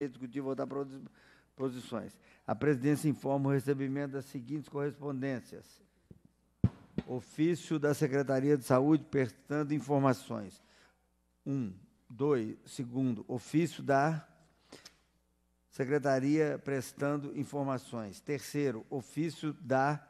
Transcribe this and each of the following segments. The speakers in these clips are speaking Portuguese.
Executivo ou da Posições. A presidência informa o recebimento das seguintes correspondências. Ofício da Secretaria de Saúde prestando informações. Um, dois, segundo, ofício da Secretaria prestando informações. Terceiro, ofício da,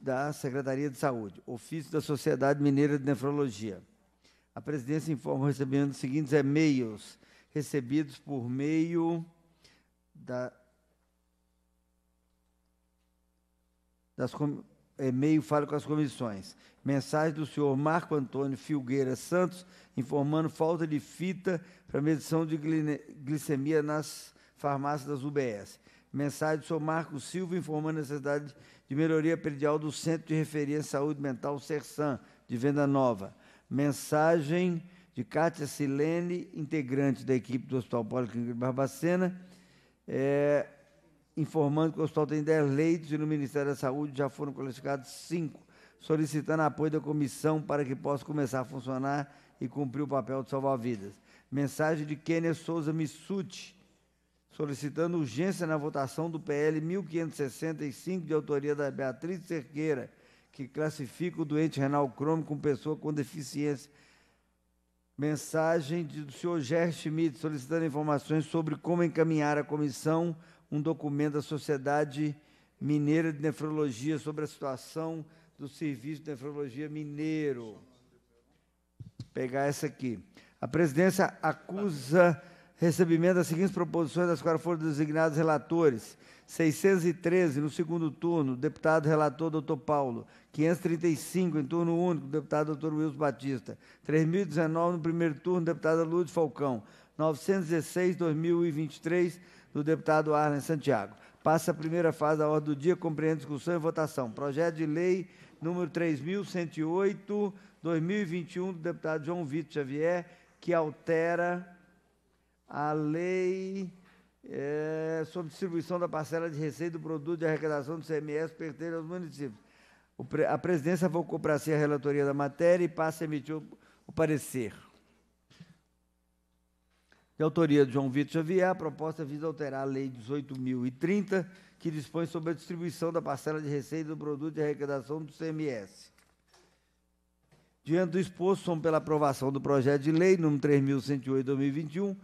da Secretaria de Saúde. Ofício da Sociedade Mineira de Nefrologia. A presidência informa o recebimento dos seguintes e-mails recebidos por meio da, das é, meio falo com as comissões. Mensagem do senhor Marco Antônio Filgueira Santos, informando falta de fita para medição de glicemia nas farmácias das UBS. Mensagem do senhor Marco Silva, informando a necessidade de melhoria peridial do Centro de Referência à Saúde Mental, CERSAM, de Venda Nova. Mensagem de Cátia Silene, integrante da equipe do Hospital Policlínico de Barbacena, é, informando que o hospital tem 10 leitos e no Ministério da Saúde já foram classificados 5, solicitando apoio da comissão para que possa começar a funcionar e cumprir o papel de salvar vidas. Mensagem de Kênia Souza Missuti, solicitando urgência na votação do PL 1565, de autoria da Beatriz Cerqueira, que classifica o doente renal crônico como pessoa com deficiência Mensagem do senhor Ger Schmidt solicitando informações sobre como encaminhar à comissão um documento da Sociedade Mineira de Nefrologia sobre a situação do Serviço de Nefrologia Mineiro. Vou pegar essa aqui. A presidência acusa recebimento das seguintes proposições, das quais foram designados relatores: 613 no segundo turno, deputado relator Dr. Paulo, 535 em turno único, deputado Dr. Wilson Batista, 3019 no primeiro turno, deputada Lourdes Falcão, 916 2023 do deputado Arlen Santiago. Passa a primeira fase da ordem do dia, compreende discussão e votação. Projeto de lei número 3108 2021 do deputado João Vitor Xavier, que altera a lei é, sobre distribuição da parcela de receita do produto de arrecadação do CMS pertence aos municípios. a presidência focou para si a relatoria da matéria e passa a emitir o, o parecer. De autoria de João Vitor Xavier, a proposta visa alterar a Lei 18.030, que dispõe sobre a distribuição da parcela de receita do produto de arrecadação do CMS. Diante do exposto, somos pela aprovação do projeto de lei número 3.108-2021,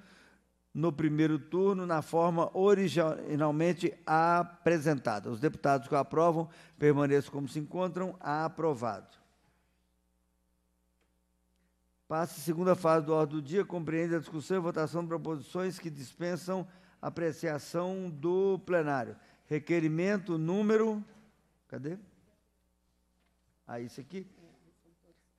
no primeiro turno na forma originalmente apresentada. Os deputados que aprovam permaneçam como se encontram. Aprovado. Passa a segunda fase do ordem do dia, compreende a discussão e votação de proposições que dispensam apreciação do plenário. Requerimento número. Cadê? Ah, isso aqui.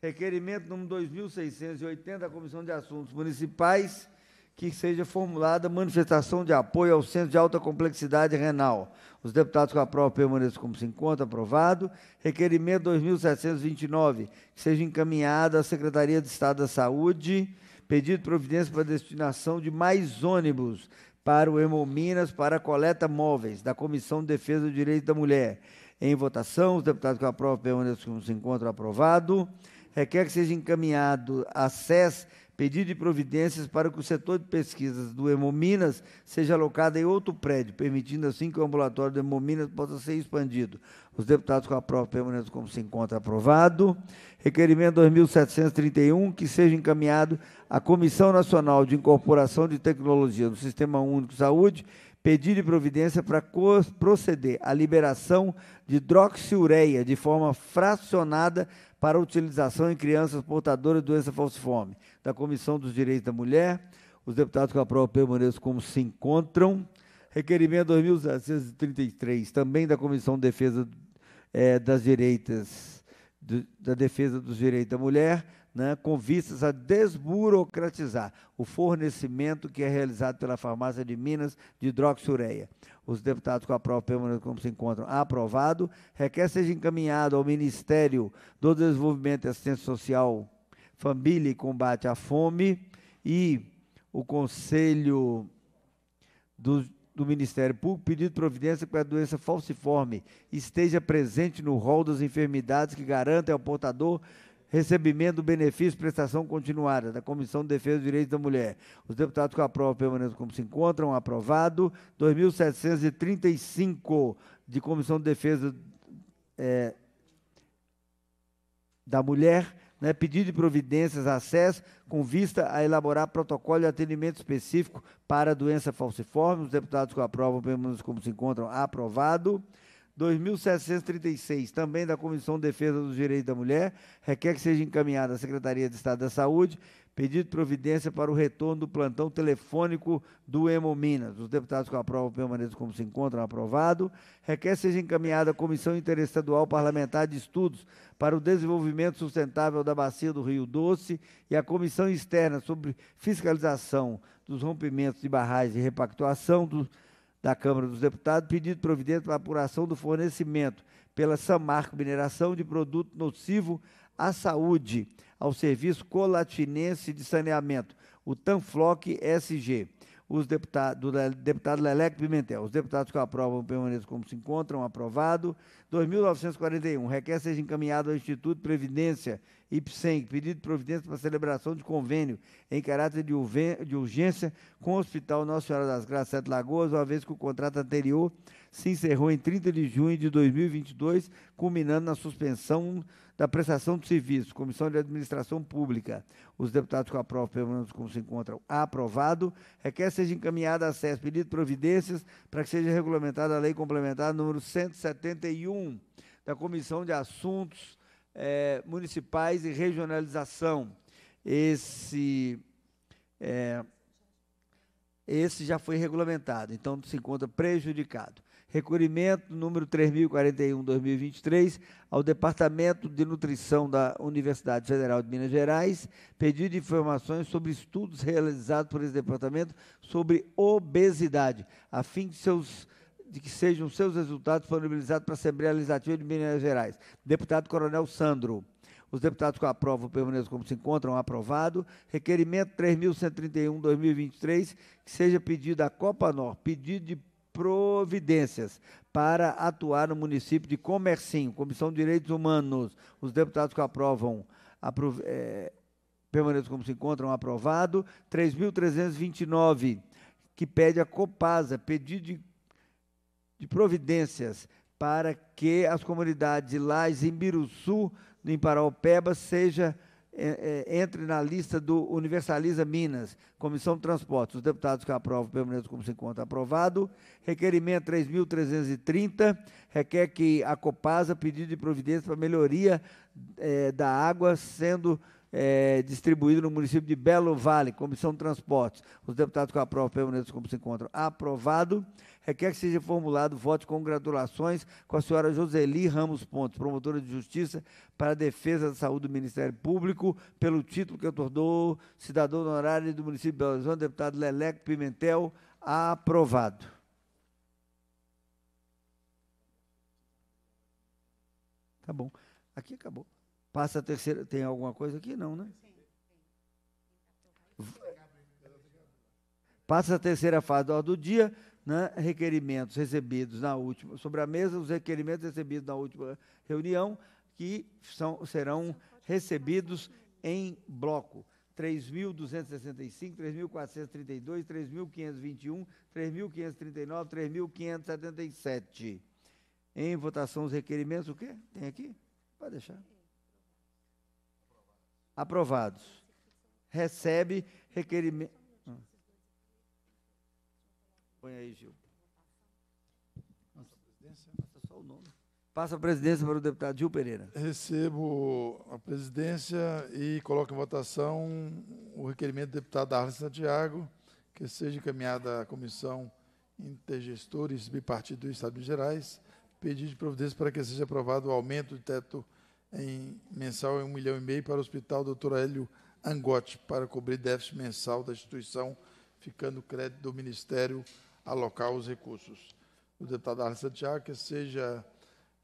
Requerimento número 2680 da Comissão de Assuntos Municipais que seja formulada manifestação de apoio ao Centro de Alta Complexidade Renal. Os deputados que aprovam permaneçam como se encontra, aprovado. Requerimento 2729, que seja encaminhado à Secretaria de Estado da Saúde, pedido de providência para a destinação de mais ônibus para o Hemominas para coleta móveis da Comissão de Defesa do Direito da Mulher. Em votação, os deputados que aprovam permaneçam como se encontra, aprovado requer que seja encaminhado à SES pedido de providências para que o setor de pesquisas do Hemominas seja alocado em outro prédio, permitindo assim que o ambulatório do Hemominas possa ser expandido. Os deputados com a prova permanente como se encontra aprovado. Requerimento 2731, que seja encaminhado à Comissão Nacional de Incorporação de Tecnologia no Sistema Único de Saúde, pedido de providência para proceder à liberação de droxiureia de forma fracionada para utilização em crianças portadoras de doença falciforme. Da Comissão dos Direitos da Mulher, os deputados que aprovam permaneçam como se encontram. Requerimento 2.733, também da Comissão de Defesa é, das Direitas, do, da Defesa dos Direitos da Mulher, né, com vistas a desburocratizar o fornecimento que é realizado pela farmácia de Minas de hidroxureia. Os deputados com a prova permanente como se encontram aprovado, requer seja encaminhado ao Ministério do Desenvolvimento e Assistência Social, Família e Combate à Fome e o Conselho do, do Ministério Público pedido providência para que a doença falciforme esteja presente no rol das enfermidades que garantem ao portador recebimento do benefício prestação continuada da Comissão de Defesa dos Direitos da Mulher. Os deputados que aprovam permanecem como se encontram. Aprovado. 2.735 de Comissão de Defesa é, da Mulher. Né, pedido de providências, acesso, com vista a elaborar protocolo de atendimento específico para a doença falciforme. Os deputados que aprovam permaneçam como se encontram. Aprovado. 2736, também da Comissão de Defesa dos Direitos da Mulher, requer que seja encaminhada à Secretaria de Estado da Saúde pedido de providência para o retorno do plantão telefônico do emo minas Os deputados que aprovam permaneçam como se encontram, aprovado. Requer que seja encaminhada à Comissão Interestadual Parlamentar de Estudos para o Desenvolvimento Sustentável da Bacia do Rio Doce e à Comissão Externa sobre Fiscalização dos Rompimentos de Barragens e Repactuação dos da Câmara dos Deputados pedido providência para apuração do fornecimento pela Samarco Mineração de produto nocivo à saúde ao Serviço Colatinense de Saneamento, o Tanfloc SG os deputados, do deputado Leleco Pimentel. Os deputados que aprovam permaneçam como se encontram, aprovado. 2.941, requer seja encaminhado ao Instituto Previdência, IPSEM, pedido de providência para celebração de convênio em caráter de, urgência com o Hospital Nossa Senhora das Graças Sete Lagoas, uma vez que o contrato anterior se encerrou em 30 de junho de 2022, culminando na suspensão da prestação de serviço. Comissão de Administração Pública. Os deputados que aprovam, permanecem como se encontram, aprovado. Requer seja encaminhada a SES pedido de providências para que seja regulamentada a Lei Complementar número 171 da Comissão de Assuntos eh, Municipais e Regionalização. Esse, eh, esse já foi regulamentado, então se encontra prejudicado recolhimento número 3041/2023 ao Departamento de Nutrição da Universidade Federal de Minas Gerais, pedido de informações sobre estudos realizados por esse departamento sobre obesidade, a fim de seus de que sejam seus resultados disponibilizados para a Assembleia Legislativa de Minas Gerais. Deputado Coronel Sandro. Os deputados que aprovam permaneçam como se encontram, aprovado. Requerimento 3.131-2023, que seja pedido à Copa Nor, pedido de providências para atuar no município de Comercinho. Comissão de Direitos Humanos. Os deputados que aprovam. Aprov é, permaneçam como se encontram, aprovado. 3.329, que pede a Copasa, pedido de, de providências para que as comunidades de Lais, Imbiruçu, em Paraupeba, seja é, é, entre na lista do Universaliza Minas, Comissão de Transportes. Os deputados que aprovam permaneçam como se encontra aprovado. Requerimento 3.330, requer que a Copasa pedido de providência para melhoria é, da água, sendo é, distribuído no município de Belo Vale, Comissão de Transportes. Os deputados que aprovam permanentes como se encontram. Aprovado. Requer que seja formulado voto de congratulações com a senhora Joseli Ramos Pontes, promotora de justiça para a defesa da saúde do Ministério Público, pelo título que otorgou cidadão honorário do município de Belo Horizonte, deputado Leleco Pimentel. Aprovado. Tá bom. Aqui acabou. Passa a terceira. Tem alguma coisa aqui? Não, né? Passa a terceira fase da do dia, né? requerimentos recebidos na última, sobre a mesa, os requerimentos recebidos na última reunião, que são, serão recebidos em bloco. 3.265, 3.432, 3.521, 3.539, 3.577. Em votação os requerimentos, o quê? Tem aqui? Pode deixar aprovados. Recebe requerimento. Hum. Põe aí, Gil. Passa só o nome. Passa a presidência para o deputado Gil Pereira. Recebo a presidência e coloco em votação o requerimento do deputado Arles Santiago, que seja encaminhada à Comissão Intergestores Bipartido do Estado de Minas Gerais, pedido de providência para que seja aprovado o aumento do teto em mensal em é um milhão e meio para o Hospital Dr. Hélio Angotti, para cobrir déficit mensal da instituição, ficando crédito do Ministério alocar os recursos. O deputado Arlen Santiago, que seja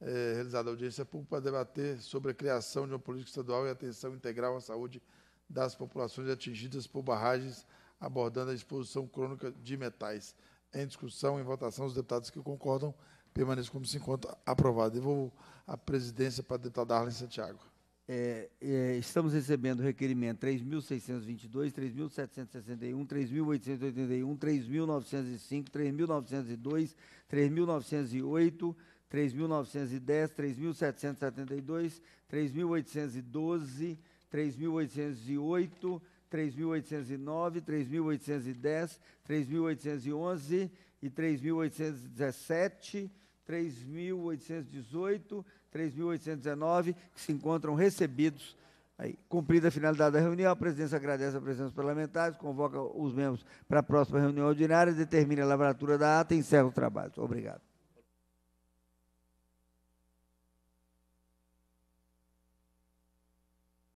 é, realizada a audiência pública para debater sobre a criação de uma política estadual e atenção integral à saúde das populações atingidas por barragens, abordando a exposição crônica de metais. Em discussão e votação, os deputados que concordam permaneça como se encontra aprovado. Devolvo a presidência para a deputada Arlen Santiago. É, é, estamos recebendo requerimento 3.622, 3.761, 3.881, 3.905, 3.902, 3.908, 3.910, 3.772, 3.812, 3.808, 3.809, 3.810, 3.811 e 3.817 3.818, 3.819, que se encontram recebidos. Aí, cumprida a finalidade da reunião, a presidência agradece a presença dos parlamentares, convoca os membros para a próxima reunião ordinária, determina a lavratura da ata e encerra o trabalho. Obrigado.